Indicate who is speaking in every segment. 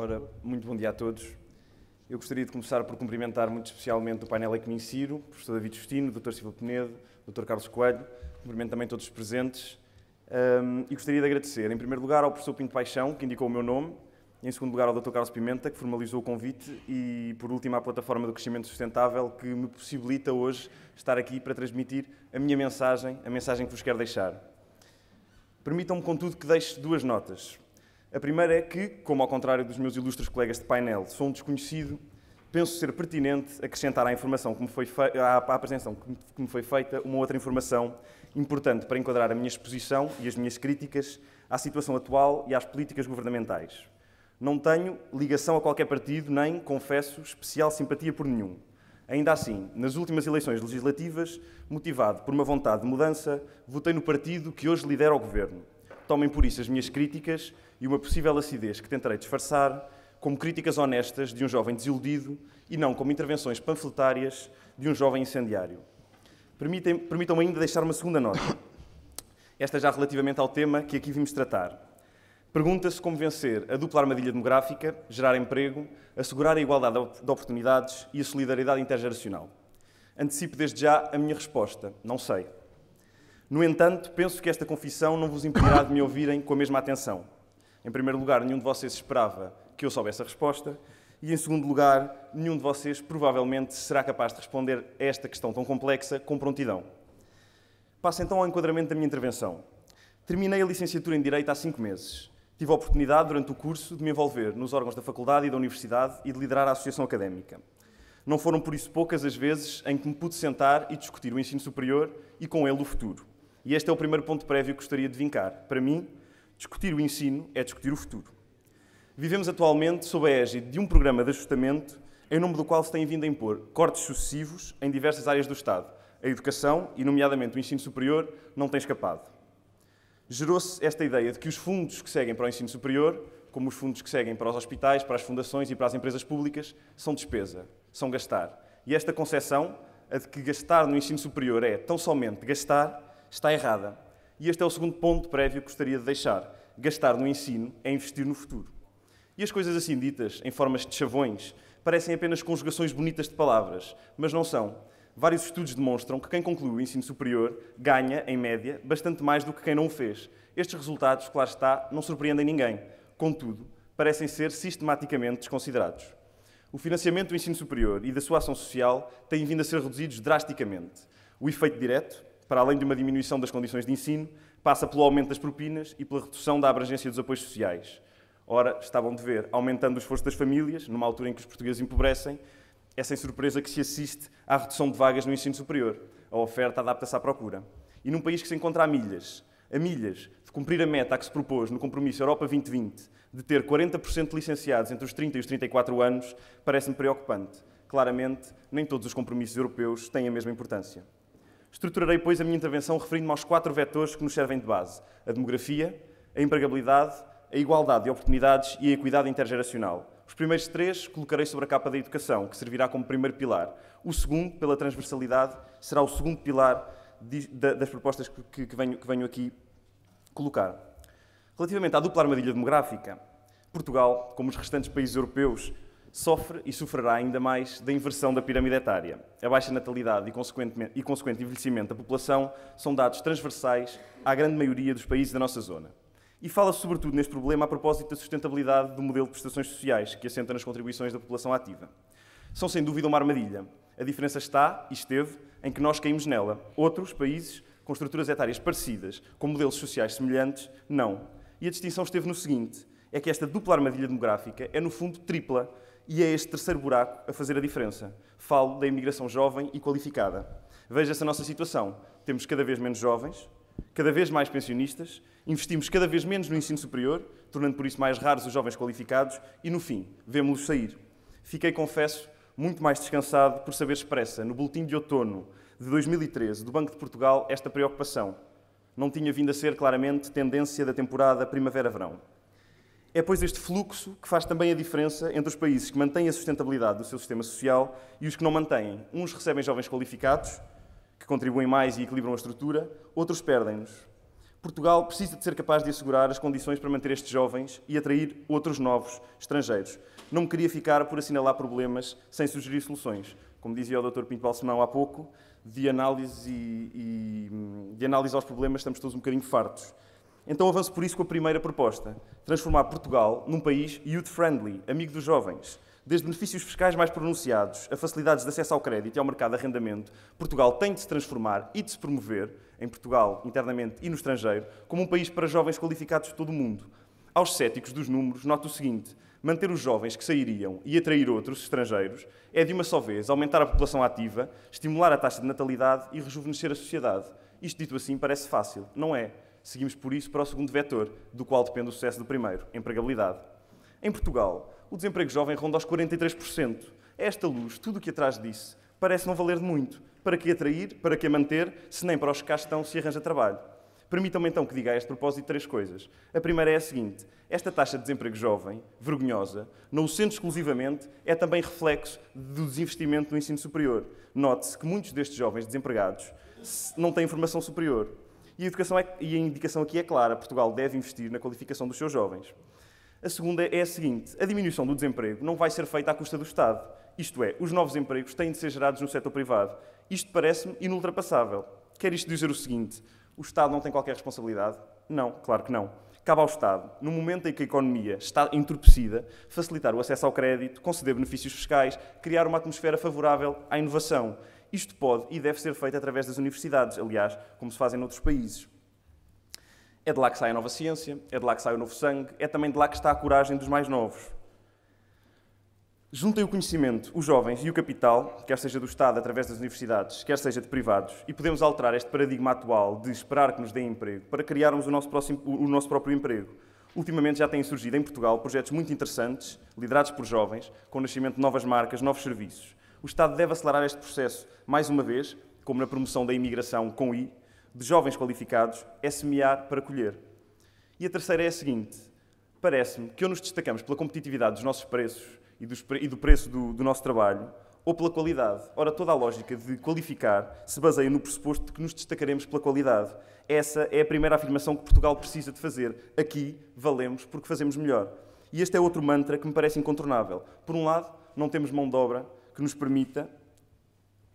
Speaker 1: Ora, muito bom dia a todos. Eu gostaria de começar por cumprimentar muito especialmente o painel a que me insiro, o professor David Justino, o Dr. Silva Penedo, o Dr. Carlos Coelho, cumprimento também todos os presentes. Um, e gostaria de agradecer, em primeiro lugar, ao professor Pinto Paixão, que indicou o meu nome, em segundo lugar, ao Dr. Carlos Pimenta, que formalizou o convite, e por último, à plataforma do crescimento sustentável, que me possibilita hoje estar aqui para transmitir a minha mensagem, a mensagem que vos quero deixar. Permitam-me, contudo, que deixe duas notas. A primeira é que, como ao contrário dos meus ilustres colegas de painel, sou um desconhecido, penso ser pertinente acrescentar à informação que me foi à apresentação que me foi feita uma outra informação importante para enquadrar a minha exposição e as minhas críticas à situação atual e às políticas governamentais. Não tenho ligação a qualquer partido, nem, confesso, especial simpatia por nenhum. Ainda assim, nas últimas eleições legislativas, motivado por uma vontade de mudança, votei no partido que hoje lidera o governo, Tomem por isso as minhas críticas e uma possível acidez que tentarei disfarçar como críticas honestas de um jovem desiludido e não como intervenções panfletárias de um jovem incendiário. Permitam-me ainda deixar uma segunda nota. Esta já relativamente ao tema que aqui vimos tratar. Pergunta-se como vencer a dupla armadilha demográfica, gerar emprego, assegurar a igualdade de oportunidades e a solidariedade intergeracional. Antecipo desde já a minha resposta. Não sei. No entanto, penso que esta confissão não vos impedirá de me ouvirem com a mesma atenção. Em primeiro lugar, nenhum de vocês esperava que eu soubesse a resposta, e em segundo lugar, nenhum de vocês provavelmente será capaz de responder a esta questão tão complexa com prontidão. Passo então ao enquadramento da minha intervenção. Terminei a licenciatura em Direito há cinco meses. Tive a oportunidade, durante o curso, de me envolver nos órgãos da faculdade e da universidade e de liderar a associação académica. Não foram por isso poucas as vezes em que me pude sentar e discutir o ensino superior e com ele o futuro. E este é o primeiro ponto prévio que gostaria de vincar. Para mim, discutir o ensino é discutir o futuro. Vivemos atualmente sob a égide de um programa de ajustamento em nome do qual se têm vindo a impor cortes sucessivos em diversas áreas do Estado. A educação, e nomeadamente o ensino superior, não tem escapado. Gerou-se esta ideia de que os fundos que seguem para o ensino superior, como os fundos que seguem para os hospitais, para as fundações e para as empresas públicas, são despesa, são gastar. E esta concepção, a de que gastar no ensino superior é tão somente gastar, está errada. E este é o segundo ponto prévio que gostaria de deixar. Gastar no ensino é investir no futuro. E as coisas assim ditas, em formas de chavões, parecem apenas conjugações bonitas de palavras, mas não são. Vários estudos demonstram que quem conclui o ensino superior ganha, em média, bastante mais do que quem não o fez. Estes resultados, claro está, não surpreendem ninguém. Contudo, parecem ser sistematicamente desconsiderados. O financiamento do ensino superior e da sua ação social têm vindo a ser reduzidos drasticamente. O efeito direto para além de uma diminuição das condições de ensino, passa pelo aumento das propinas e pela redução da abrangência dos apoios sociais. Ora, estavam de ver, aumentando o esforço das famílias, numa altura em que os portugueses empobrecem, é sem surpresa que se assiste à redução de vagas no ensino superior. A oferta adapta-se à procura. E num país que se encontra a milhas, a milhas de cumprir a meta a que se propôs no compromisso Europa 2020 de ter 40% de licenciados entre os 30 e os 34 anos, parece-me preocupante. Claramente, nem todos os compromissos europeus têm a mesma importância. Estruturarei, pois, a minha intervenção referindo-me aos quatro vetores que nos servem de base: a demografia, a empregabilidade, a igualdade de oportunidades e a equidade intergeracional. Os primeiros três colocarei sobre a capa da educação, que servirá como primeiro pilar. O segundo, pela transversalidade, será o segundo pilar das propostas que, venho, que venho aqui colocar. Relativamente à dupla armadilha demográfica, Portugal, como os restantes países europeus, sofre e sofrerá ainda mais da inversão da pirâmide etária. A baixa natalidade e, consequentemente, e consequente envelhecimento da população são dados transversais à grande maioria dos países da nossa zona. E fala-se sobretudo neste problema a propósito da sustentabilidade do modelo de prestações sociais, que assenta nas contribuições da população ativa. São sem dúvida uma armadilha. A diferença está, e esteve, em que nós caímos nela. Outros países, com estruturas etárias parecidas, com modelos sociais semelhantes, não. E a distinção esteve no seguinte: é que esta dupla armadilha demográfica é, no fundo, tripla, e é este terceiro buraco a fazer a diferença. Falo da imigração jovem e qualificada. Veja-se a nossa situação. Temos cada vez menos jovens, cada vez mais pensionistas, investimos cada vez menos no ensino superior, tornando por isso mais raros os jovens qualificados e, no fim, vemos-los sair. Fiquei, confesso, muito mais descansado por saber expressa no Boletim de Outono de 2013 do Banco de Portugal esta preocupação. Não tinha vindo a ser claramente tendência da temporada primavera-verão. É, pois, este fluxo que faz também a diferença entre os países que mantêm a sustentabilidade do seu sistema social e os que não mantêm. Uns recebem jovens qualificados, que contribuem mais e equilibram a estrutura, outros perdem-nos. Portugal precisa de ser capaz de assegurar as condições para manter estes jovens e atrair outros novos estrangeiros. Não me queria ficar por assinalar problemas sem sugerir soluções. Como dizia o Dr. Pinto Balsemão há pouco, de análise, e, e, hum, de análise aos problemas estamos todos um bocadinho fartos. Então avanço por isso com a primeira proposta: transformar Portugal num país youth-friendly, amigo dos jovens. Desde benefícios fiscais mais pronunciados a facilidades de acesso ao crédito e ao mercado de arrendamento, Portugal tem de se transformar e de se promover, em Portugal, internamente e no estrangeiro, como um país para jovens qualificados de todo o mundo. Aos céticos dos números, noto o seguinte: manter os jovens que sairiam e atrair outros estrangeiros é, de uma só vez, aumentar a população ativa, estimular a taxa de natalidade e rejuvenescer a sociedade. Isto dito assim parece fácil, não é? Seguimos, por isso, para o segundo vetor, do qual depende o sucesso do primeiro, empregabilidade. Em Portugal, o desemprego jovem ronda aos 43%. Esta luz, tudo o que atrás disse, parece não valer de muito. Para que atrair, para que manter, se nem para os que cá estão se arranja trabalho? Permitam-me então que diga a este propósito três coisas. A primeira é a seguinte: esta taxa de desemprego jovem, vergonhosa, não o sendo exclusivamente, é também reflexo do desinvestimento no ensino superior. Note-se que muitos destes jovens desempregados não têm formação superior. E a, educação é, e a indicação aqui é clara: Portugal deve investir na qualificação dos seus jovens. A segunda é a seguinte: a diminuição do desemprego não vai ser feita à custa do Estado. Isto é, os novos empregos têm de ser gerados no setor privado. Isto parece-me inultrapassável. Quer isto dizer o seguinte: o Estado não tem qualquer responsabilidade? Não, claro que não. Cabe ao Estado, no momento em que a economia está entorpecida, facilitar o acesso ao crédito, conceder benefícios fiscais, criar uma atmosfera favorável à inovação. Isto pode e deve ser feito através das universidades, aliás, como se faz em outros países. É de lá que sai a nova ciência, é de lá que sai o novo sangue, é também de lá que está a coragem dos mais novos. Juntem o conhecimento, os jovens e o capital, quer seja do Estado através das universidades, quer seja de privados, e podemos alterar este paradigma atual de esperar que nos dêem emprego para criarmos o nosso, próximo, o nosso próprio emprego. Ultimamente já têm surgido em Portugal projetos muito interessantes, liderados por jovens, com o nascimento de novas marcas, novos serviços o Estado deve acelerar este processo, mais uma vez, como na promoção da imigração com I, de jovens qualificados, é semear para colher. E a terceira é a seguinte: parece-me que ou nos destacamos pela competitividade dos nossos preços e, do preço do, do nosso trabalho, ou pela qualidade. Ora, toda a lógica de qualificar se baseia no pressuposto de que nos destacaremos pela qualidade. Essa é a primeira afirmação que Portugal precisa de fazer. Aqui valemos porque fazemos melhor. E este é outro mantra que me parece incontornável. Por um lado, não temos mão de obra que nos permita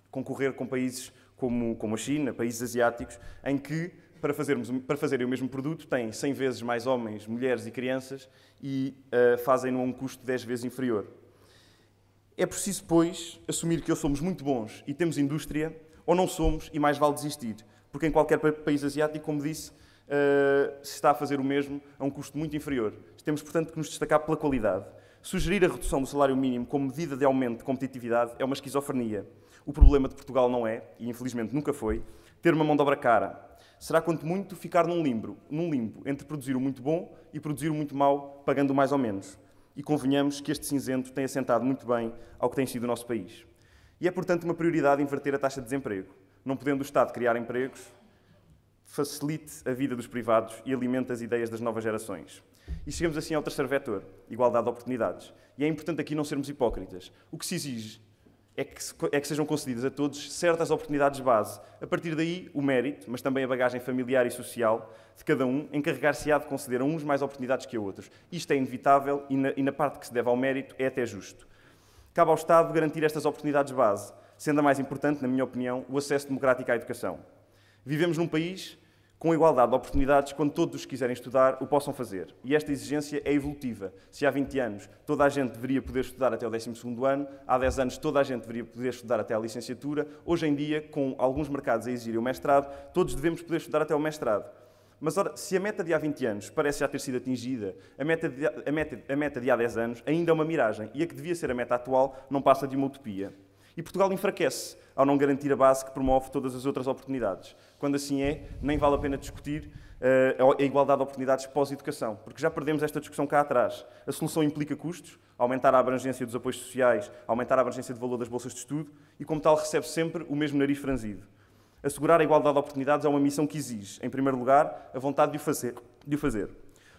Speaker 1: concorrer com países como, como a China, países asiáticos, em que para, fazermos, para fazerem o mesmo produto têm 100 vezes mais homens, mulheres e crianças e uh, fazem-no a um custo 10 vezes inferior. É preciso, pois, assumir que ou somos muito bons e temos indústria, ou não somos e mais vale desistir, porque em qualquer país asiático, como disse, uh, se está a fazer o mesmo a um custo muito inferior. Temos, portanto, que nos destacar pela qualidade. Sugerir a redução do salário mínimo como medida de aumento de competitividade é uma esquizofrenia. O problema de Portugal não é, e infelizmente nunca foi, ter uma mão de obra cara. Será quanto muito ficar num limbo, num limbo entre produzir o muito bom e produzir o muito mau, pagando mais ou menos. E convenhamos que este cinzento tem assentado muito bem ao que tem sido o nosso país. E é, portanto, uma prioridade inverter a taxa de desemprego. Não podendo o Estado criar empregos, facilite a vida dos privados e alimente as ideias das novas gerações. E chegamos assim ao terceiro vetor, igualdade de oportunidades. E é importante aqui não sermos hipócritas. O que se exige é que, é que sejam concedidas a todos certas oportunidades base. A partir daí, o mérito, mas também a bagagem familiar e social de cada um, encarregar-se-á de conceder a uns mais oportunidades que a outros. Isto é inevitável e na, e na parte que se deve ao mérito é até justo. Cabe ao Estado garantir estas oportunidades base, sendo a mais importante, na minha opinião, o acesso democrático à educação. Vivemos num país com igualdade de oportunidades, quando todos os que quiserem estudar o possam fazer. E esta exigência é evolutiva. Se há 20 anos toda a gente deveria poder estudar até o 12º ano, há 10 anos toda a gente deveria poder estudar até a licenciatura, hoje em dia, com alguns mercados a exigirem o mestrado, todos devemos poder estudar até o mestrado. Mas ora, se a meta de há 20 anos parece já ter sido atingida, a meta, de, a, meta, a meta de há 10 anos ainda é uma miragem e a que devia ser a meta atual não passa de uma utopia. E Portugal enfraquece ao não garantir a base que promove todas as outras oportunidades. Quando assim é, nem vale a pena discutir uh, a igualdade de oportunidades pós-educação, porque já perdemos esta discussão cá atrás. A solução implica custos, aumentar a abrangência dos apoios sociais, aumentar a abrangência de valor das bolsas de estudo e, como tal, recebe sempre o mesmo nariz franzido. Assegurar a igualdade de oportunidades é uma missão que exige, em primeiro lugar, a vontade de o fazer. De o fazer.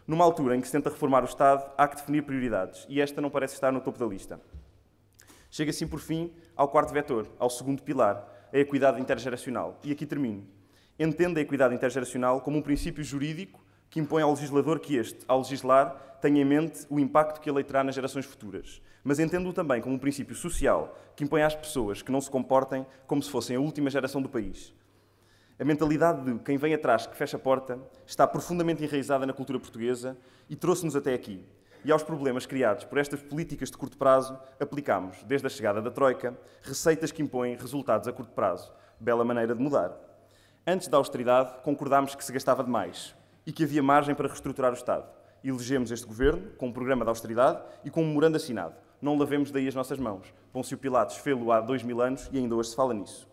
Speaker 1: Numa altura em que se tenta reformar o Estado, há que definir prioridades, e esta não parece estar no topo da lista. Chega assim, por fim, ao quarto vetor, ao segundo pilar, a equidade intergeracional. E aqui termino. Entenda a equidade intergeracional como um princípio jurídico que impõe ao legislador que este, ao legislar, tenha em mente o impacto que a lei terá nas gerações futuras. Mas entendo-o também como um princípio social que impõe às pessoas que não se comportem como se fossem a última geração do país. A mentalidade de quem vem atrás que fecha a porta está profundamente enraizada na cultura portuguesa e trouxe-nos até aqui, e aos problemas criados por estas políticas de curto prazo, aplicamos, desde a chegada da Troika, receitas que impõem resultados a curto prazo. Bela maneira de mudar. Antes da austeridade, concordámos que se gastava demais e que havia margem para reestruturar o Estado. Elegemos este governo com um programa de austeridade e com um memorando assinado. Não lavemos daí as nossas mãos. Pôncio Pilatos fê-lo há dois mil anos e ainda hoje se fala nisso.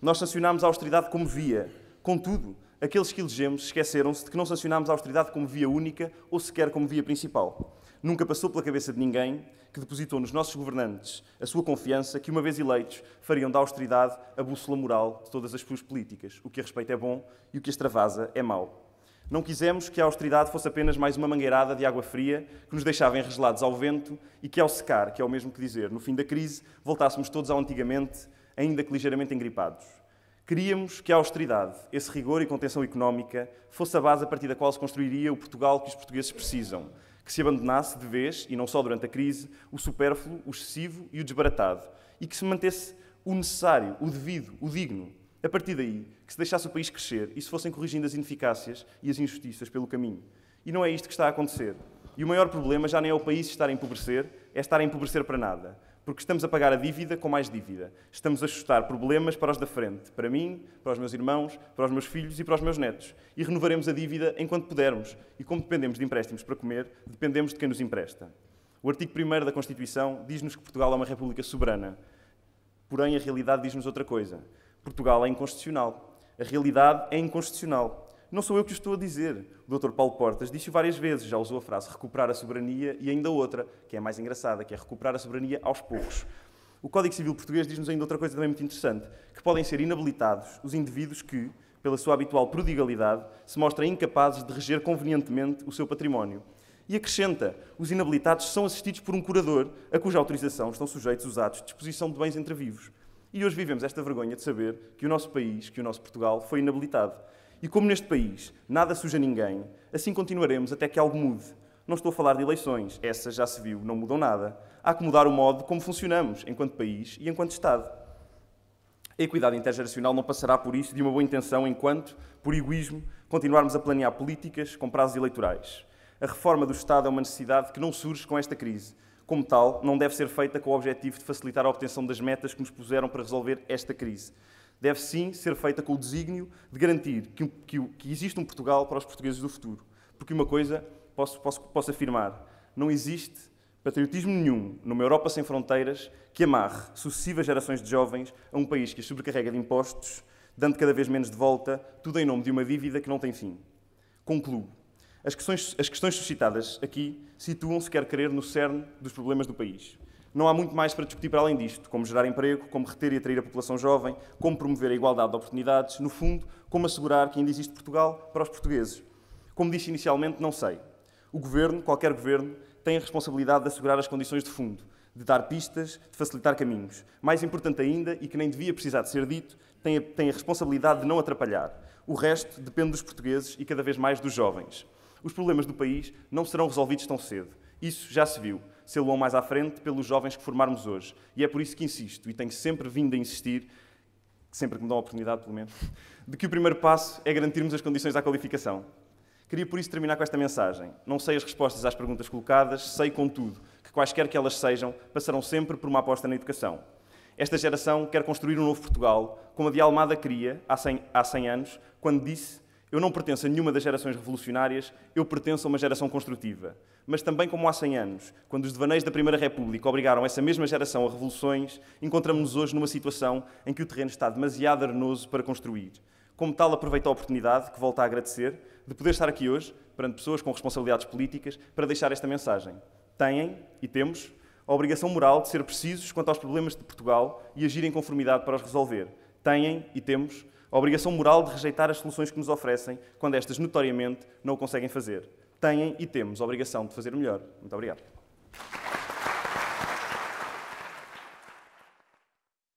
Speaker 1: Nós sancionámos a austeridade como via. Contudo, aqueles que elegemos esqueceram-se de que não sancionámos a austeridade como via única ou sequer como via principal. Nunca passou pela cabeça de ninguém que depositou nos nossos governantes a sua confiança que, uma vez eleitos, fariam da austeridade a bússola moral de todas as suas políticas. O que a respeito é bom e o que extravasa é mau. Não quisemos que a austeridade fosse apenas mais uma mangueirada de água fria que nos deixava enregelados ao vento e que, ao secar, que é o mesmo que dizer, no fim da crise, voltássemos todos ao antigamente, ainda que ligeiramente engripados. Queríamos que a austeridade, esse rigor e contenção económica, fosse a base a partir da qual se construiria o Portugal que os portugueses precisam, que se abandonasse de vez, e não só durante a crise, o supérfluo, o excessivo e o desbaratado, e que se mantesse o necessário, o devido, o digno. A partir daí, que se deixasse o país crescer e se fossem corrigindo as ineficácias e as injustiças pelo caminho. E não é isto que está a acontecer. E o maior problema já nem é o país estar a empobrecer, é estar a empobrecer para nada. Porque estamos a pagar a dívida com mais dívida. Estamos a ajustar problemas para os da frente, para mim, para os meus irmãos, para os meus filhos e para os meus netos. E renovaremos a dívida enquanto pudermos. E como dependemos de empréstimos para comer, dependemos de quem nos empresta. O artigo 1 da Constituição diz-nos que Portugal é uma república soberana. Porém, a realidade diz-nos outra coisa. Portugal é inconstitucional. A realidade é inconstitucional. Não sou eu que estou a dizer. O Dr. Paulo Portas disse várias vezes, já usou a frase recuperar a soberania e ainda outra, que é mais engraçada, que é recuperar a soberania aos poucos. O Código Civil Português diz-nos ainda outra coisa também muito interessante, que podem ser inabilitados os indivíduos que, pela sua habitual prodigalidade, se mostrem incapazes de reger convenientemente o seu património. E acrescenta: os inabilitados são assistidos por um curador a cuja autorização estão sujeitos os atos de disposição de bens entre vivos. E hoje vivemos esta vergonha de saber que o nosso país, que o nosso Portugal, foi inabilitado. E como neste país nada suja ninguém, assim continuaremos até que algo mude. Não estou a falar de eleições, essas já se viu, não mudam nada. Há que mudar o modo como funcionamos enquanto país e enquanto Estado. A equidade intergeracional não passará por isso de uma boa intenção enquanto, por egoísmo, continuarmos a planear políticas com prazos eleitorais. A reforma do Estado é uma necessidade que não surge com esta crise. Como tal, não deve ser feita com o objetivo de facilitar a obtenção das metas que nos puseram para resolver esta crise deve sim ser feita com o desígnio de garantir que, que, que existe um Portugal para os portugueses do futuro. Porque uma coisa posso, posso, posso afirmar, não existe patriotismo nenhum numa Europa sem fronteiras que amarre sucessivas gerações de jovens a um país que as sobrecarrega de impostos, dando cada vez menos de volta, tudo em nome de uma dívida que não tem fim. Concluo. As questões, as questões suscitadas aqui situam-se, quer querer, no cerne dos problemas do país. Não há muito mais para discutir para além disto, como gerar emprego, como reter e atrair a população jovem, como promover a igualdade de oportunidades, no fundo, como assegurar que ainda existe Portugal para os portugueses. Como disse inicialmente, não sei. O governo, qualquer governo, tem a responsabilidade de assegurar as condições de fundo, de dar pistas, de facilitar caminhos. Mais importante ainda, e que nem devia precisar de ser dito, tem a, tem a responsabilidade de não atrapalhar. O resto depende dos portugueses e cada vez mais dos jovens. Os problemas do país não serão resolvidos tão cedo. Isso já se viu. Celuão mais à frente pelos jovens que formarmos hoje. E é por isso que insisto, e tenho sempre vindo a insistir, sempre que me dão a oportunidade, pelo menos, de que o primeiro passo é garantirmos as condições à qualificação. Queria por isso terminar com esta mensagem. Não sei as respostas às perguntas colocadas, sei, contudo, que quaisquer que elas sejam, passarão sempre por uma aposta na educação. Esta geração quer construir um novo Portugal, como a de Almada queria há 100, há 100 anos, quando disse eu não pertenço a nenhuma das gerações revolucionárias, eu pertenço a uma geração construtiva. Mas também, como há 100 anos, quando os devaneios da Primeira República obrigaram essa mesma geração a revoluções, encontramos-nos hoje numa situação em que o terreno está demasiado arenoso para construir. Como tal, aproveito a oportunidade, que volto a agradecer, de poder estar aqui hoje, perante pessoas com responsabilidades políticas, para deixar esta mensagem. Têm, e temos, a obrigação moral de ser precisos quanto aos problemas de Portugal e agir em conformidade para os resolver. Têm, e temos, a obrigação moral de rejeitar as soluções que nos oferecem quando estas notoriamente não o conseguem fazer. Têm e temos a obrigação de fazer melhor. Muito obrigado.